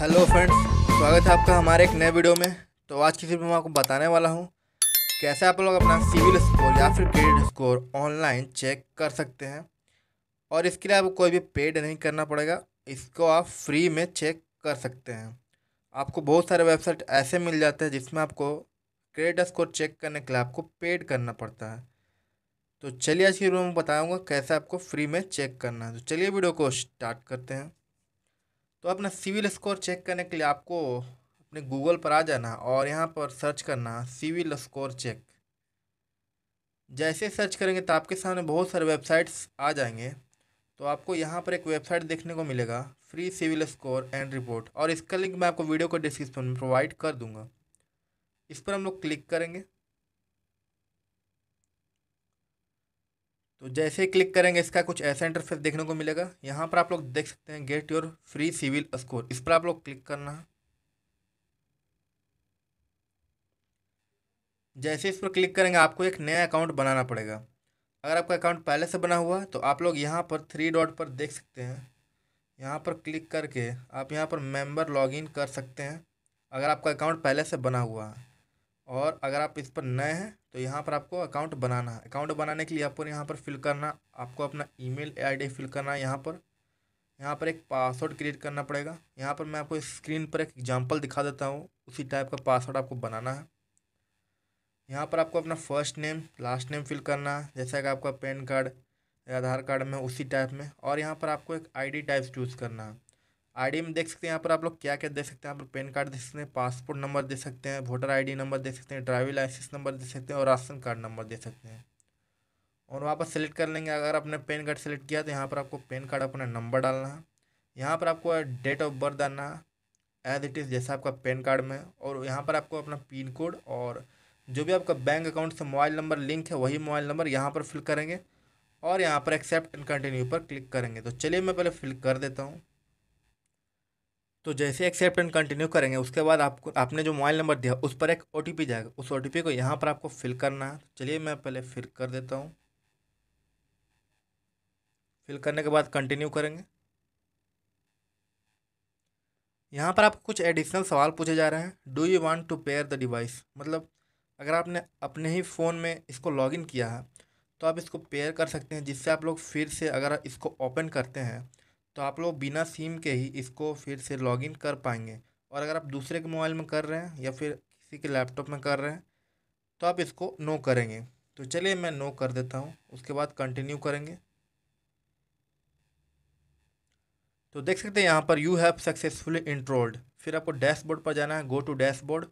hello friends स्वागत है आपका हमारे एक नए वीडियो में तो आज की सिर्फ मैं आपको बताने वाला हूँ कैसे आप लोग अपना सिविल स्कोर या फिर क्रेडिट स्कोर ऑनलाइन चेक कर सकते हैं और इसके लिए आपको कोई भी पेड नहीं करना पड़ेगा इसको आप फ्री में चेक कर सकते हैं आपको बहुत सारे वेबसाइट ऐसे मिल जाते हैं जिसमें आपको क्रेडिट स्कोर चेक करने के लिए आपको पेड करना पड़ता है तो चलिए आज की वीडियो में बताऊँगा कैसे आपको फ्री में चेक करना है तो चलिए वीडियो को स्टार्ट करते हैं तो अपना सिविल स्कोर चेक करने के लिए आपको अपने गूगल पर आ जाना और यहाँ पर सर्च करना सिविल स्कोर चेक जैसे सर्च करेंगे तो आपके सामने बहुत सारे वेबसाइट्स आ जाएंगे तो आपको यहाँ पर एक वेबसाइट देखने को मिलेगा free CIBIL score and report और इसका लिंक मैं आपको वीडियो को डिस्क्रिप्शन में प्रोवाइड कर दूंगा इस पर हम लोग क्लिक करेंगे तो जैसे ही क्लिक करेंगे इसका कुछ ऐसा इंटरफेस देखने को मिलेगा यहाँ पर आप लोग देख सकते हैं get your free CIBIL score इस पर आप लोग क्लिक करना है जैसे इस पर क्लिक करेंगे आपको एक नया अकाउंट बनाना पड़ेगा अगर आपका अकाउंट पहले से बना हुआ तो आप लोग यहाँ पर थ्री डॉट पर देख सकते हैं यहाँ पर क्लिक करके आप यहाँ पर मेंबर लॉगिन कर सकते हैं अगर आपका अकाउंट पहले से बना हुआ है और अगर आप इस पर नए हैं तो यहाँ पर आपको अकाउंट बनाना है अकाउंट बनाने के लिए आपको यहाँ पर फिल करना आपको अपना ईमेल आईडी फिल करना है यहाँ पर यहाँ पर एक पासवर्ड क्रिएट करना पड़ेगा यहाँ पर मैं आपको स्क्रीन पर एक एग्जाम्पल दिखा देता हूँ उसी टाइप का पासवर्ड आपको बनाना है यहाँ पर आपको अपना first name last name fill करना है जैसा कि आपका पैन कार्ड या आधार कार्ड में उसी टाइप में और यहाँ पर आपको एक आईडी टाइप चूज़ करना है आईडी में देख सकते हैं यहाँ पर आप लोग क्या क्या देख सकते हैं आप लोग पैन कार्ड देख सकते हैं पासपोर्ट नंबर दे सकते हैं वोटर आईडी नंबर दे सकते हैं ड्राइविंग लाइसेंस नंबर दे सकते हैं और राशन कार्ड नंबर दे सकते हैं और वहाँ पर सेलेक्ट कर लेंगे अगर आपने पेन कार्ड सेलेक्ट किया तो यहाँ पर आपको पेन कार्ड अपना नंबर डालना है यहाँ पर आपको डेट ऑफ बर्थ डालना है एज इट इज़ जैसा आपका पैन कार्ड में और यहाँ पर आपको अपना पिन कोड और जो भी आपका बैंक अकाउंट से मोबाइल नंबर लिंक है वही मोबाइल नंबर यहाँ पर फिल करेंगे और यहाँ पर एक्सेप्ट एंड कंटिन्यू पर क्लिक करेंगे तो चलिए मैं पहले फिल कर देता हूँ तो जैसे एक्सेप्ट एंड कंटिन्यू करेंगे उसके बाद आपको आपने जो मोबाइल नंबर दिया उस पर एक ओ जाएगा उस ओ को यहाँ पर आपको फिल करना है चलिए मैं पहले फिल कर देता हूँ फिल करने के बाद कंटिन्यू करेंगे यहाँ पर आपको कुछ एडिशनल सवाल पूछे जा रहे हैं do you want to pair the device मतलब अगर आपने अपने ही फ़ोन में इसको लॉगिन किया है तो आप इसको पेयर कर सकते हैं जिससे आप लोग फिर से अगर इसको ओपन करते हैं तो आप लोग बिना सिम के ही इसको फिर से लॉगिन कर पाएंगे और अगर आप दूसरे के मोबाइल में कर रहे हैं या फिर किसी के लैपटॉप में कर रहे हैं तो आप इसको नो करेंगे तो चलिए मैं नो कर देता हूँ उसके बाद कंटिन्यू करेंगे तो देख सकते हैं यहाँ पर यू हैव सक्सेसफुली इंट्रोल्ड फिर आपको डैशबोर्ड पर जाना है गो टू डैशबोर्ड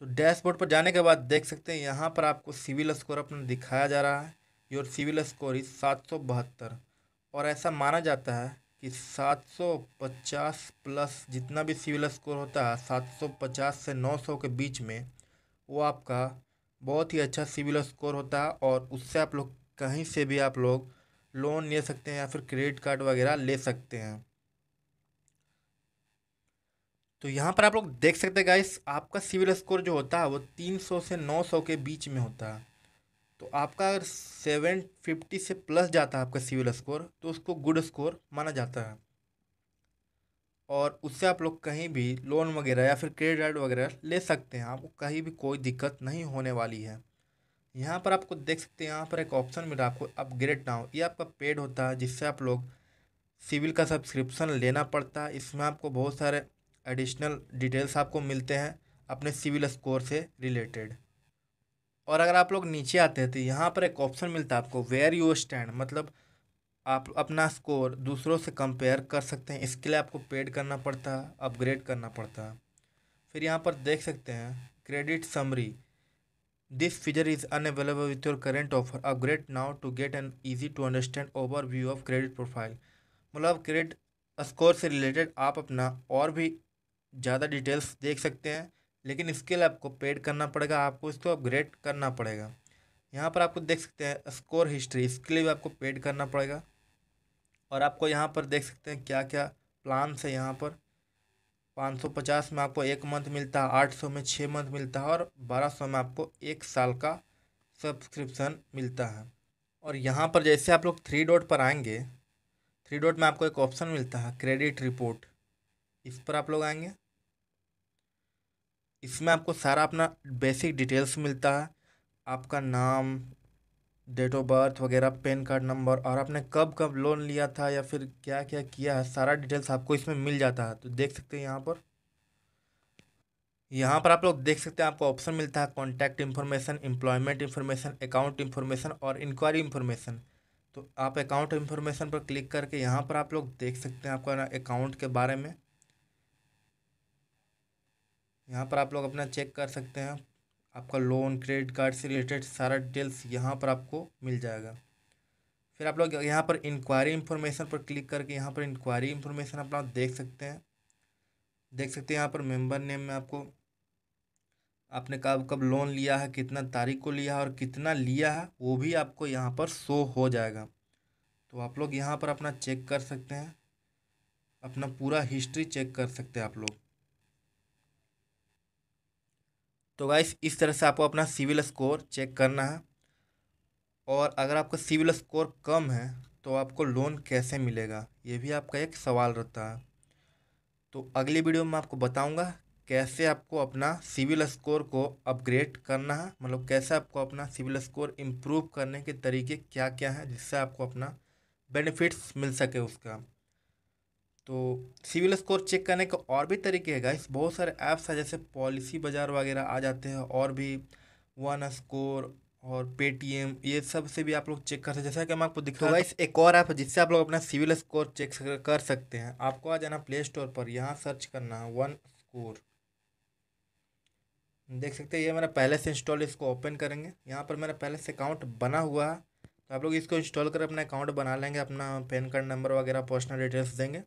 तो डैशबोर्ड पर जाने के बाद देख सकते हैं यहाँ पर आपको सिविल स्कोर अपना दिखाया जा रहा है योर सिविल स्कोर इज सात सौ बहत्तर और ऐसा माना जाता है कि सात सौ पचास प्लस जितना भी सिविल स्कोर होता है सात सौ पचास से नौ सौ के बीच में वो आपका बहुत ही अच्छा सिविल स्कोर होता है और उससे आप लोग कहीं से भी आप लोग लोन ले सकते हैं या फिर क्रेडिट कार्ड वगैरह ले सकते हैं तो यहाँ पर आप लोग देख सकते हैं गाइस आपका सिविल स्कोर जो होता है वो तीन सौ से नौ सौ के बीच में होता है तो आपका अगर सेवन फिफ्टी से प्लस जाता है आपका सिविल स्कोर तो उसको गुड स्कोर माना जाता है और उससे आप लोग कहीं भी लोन वगैरह या फिर क्रेडिट कार्ड वगैरह ले सकते हैं आपको कहीं भी कोई दिक्कत नहीं होने वाली है यहाँ पर आपको देख सकते हैं यहाँ पर एक ऑप्शन मिला आपको अपग्रेड नाउ ये आपका पेड होता है जिससे आप लोग सिविल का सब्सक्रिप्शन लेना पड़ता है इसमें आपको बहुत सारे एडिशनल डिटेल्स आपको मिलते हैं अपने सिविल स्कोर से रिलेटेड और अगर आप लोग नीचे आते हैं तो यहाँ पर एक ऑप्शन मिलता है आपको वेयर यू स्टैंड मतलब आप अपना स्कोर दूसरों से कंपेयर कर सकते हैं इसके लिए आपको पेड करना पड़ता है अपग्रेड करना पड़ता है फिर यहाँ पर देख सकते हैं credit summary this figure is available with your current offer upgrade now to get an easy to understand overview of credit profile मतलब क्रेडिट स्कोर से रिलेटेड आप अपना और भी ज़्यादा डिटेल्स देख सकते हैं लेकिन इसके लिए आपको पेड करना पड़ेगा आपको इसको अपग्रेड करना पड़ेगा यहाँ पर आपको देख सकते हैं स्कोर हिस्ट्री इसके लिए भी आपको पेड करना पड़ेगा और आपको यहाँ पर देख सकते हैं क्या क्या प्लान्स है यहाँ पर पाँच सौ पचास में आपको एक मंथ मिलता है आठ सौ में छः मंथ मिलता है और बारह सौ में आपको एक साल का सब्सक्रिप्शन मिलता है और यहाँ पर जैसे आप लोग थ्री डॉट पर आएंगे थ्री डॉट में आपको एक ऑप्शन मिलता है क्रेडिट रिपोर्ट इस पर आप लोग आएंगे इसमें आपको सारा अपना बेसिक डिटेल्स मिलता है आपका नाम डेट ऑफ बर्थ वगैरह पेन कार्ड नंबर और आपने कब कब लोन लिया था या फिर क्या क्या किया है सारा डिटेल्स आपको इसमें मिल जाता है तो देख सकते हैं यहाँ पर यहाँ पर आप लोग देख सकते हैं आपको ऑप्शन मिलता है contact information employment information account information और इंक्वायरी इन्फॉर्मेशन तो आप अकाउंट इन्फॉर्मेशन पर क्लिक करके यहाँ पर आप लोग देख सकते हैं आपका अकाउंट के बारे में यहाँ पर आप लोग अपना चेक कर सकते हैं आपका लोन क्रेडिट कार्ड से रिलेटेड सारा डिटेल्स यहाँ पर आपको मिल जाएगा फिर आप लोग यहाँ पर इंक्वायरी इन्फॉर्मेशन पर क्लिक करके यहाँ पर इंक्वायरी इन्फॉर्मेशन अपना देख सकते हैं देख सकते हैं यहाँ पर मेंबर नेम में आपको आपने कब कब लोन लिया है कितना तारीख को लिया है और कितना लिया है वो भी आपको यहाँ पर शो हो जाएगा तो आप लोग यहाँ पर अपना चेक कर सकते हैं अपना पूरा हिस्ट्री चेक कर सकते हैं आप लोग तो गाइस इस तरह से आपको अपना सिविल स्कोर चेक करना है और अगर आपका सिविल स्कोर कम है तो आपको लोन कैसे मिलेगा ये भी आपका एक सवाल रहता है तो अगली वीडियो में आपको बताऊंगा कैसे आपको अपना सिविल स्कोर को अपग्रेड करना है मतलब कैसे आपको अपना सिविल स्कोर इम्प्रूव करने के तरीके क्या क्या हैं जिससे आपको अपना बेनिफिट्स मिल सके उसका तो सिविल स्कोर चेक करने का और भी तरीके है गाइस बहुत सारे ऐप्स हैं जैसे पॉलिसी बाज़ार वगैरह आ जाते हैं और भी वन स्कोर और पेटीएम ये सब से भी आप लोग चेक कर सकते हैं जैसा कि हम आपको तो रहा हूँ एक और ऐप है जिससे आप लोग अपना सिविल स्कोर चेक कर सकते हैं आपको आ जाना प्ले स्टोर पर यहाँ सर्च करना है वन स्कोर देख सकते हैं ये मेरा पहले से इंस्टॉल इसको ओपन करेंगे यहाँ पर मेरा पहले से अकाउंट बना हुआ है तो आप लोग इसको इंस्टॉल कर अपना अकाउंट बना लेंगे अपना पैन कार्ड नंबर वगैरह पर्सनल डिटेल्स देंगे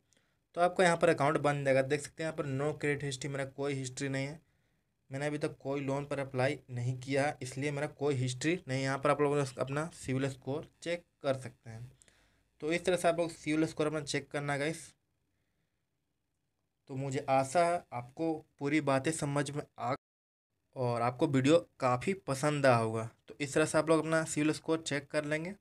तो आपका यहाँ पर अकाउंट बन जाएगा देख सकते हैं यहाँ पर नो क्रेडिट हिस्ट्री मेरा कोई हिस्ट्री नहीं है मैंने अभी तक कोई लोन पर अप्लाई नहीं किया है इसलिए मेरा कोई हिस्ट्री नहीं यहाँ पर आप लोग अपना सिविल स्कोर चेक कर सकते हैं तो इस तरह से आप लोग सिविल स्कोर अपना चेक करना इस तो मुझे आशा है आपको पूरी बातें समझ में आ और आपको वीडियो काफ़ी पसंद आ होगा तो इस तरह से आप लोग अपना सिविल स्कोर चेक कर लेंगे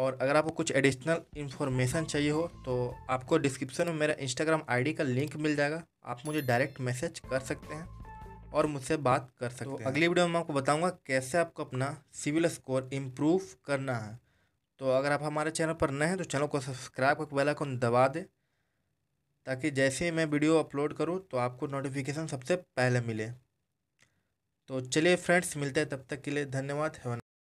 और अगर आपको कुछ एडिशनल इन्फॉर्मेशन चाहिए हो तो आपको डिस्क्रिप्शन में मेरा इंस्टाग्राम आईडी का लिंक मिल जाएगा आप मुझे डायरेक्ट मैसेज कर सकते हैं और मुझसे बात कर तो सकते तो हैं अगली वीडियो में मैं आपको बताऊंगा कैसे आपको अपना सिविल स्कोर इम्प्रूव करना है तो अगर आप हमारे चैनल पर नए हैं तो चैनल को सब्सक्राइब करके बेल आइकन दबा दें ताकि जैसे ही मैं वीडियो अपलोड करूँ तो आपको नोटिफिकेशन सबसे पहले मिले तो चलिए फ्रेंड्स मिलते हैं तब तक के लिए धन्यवाद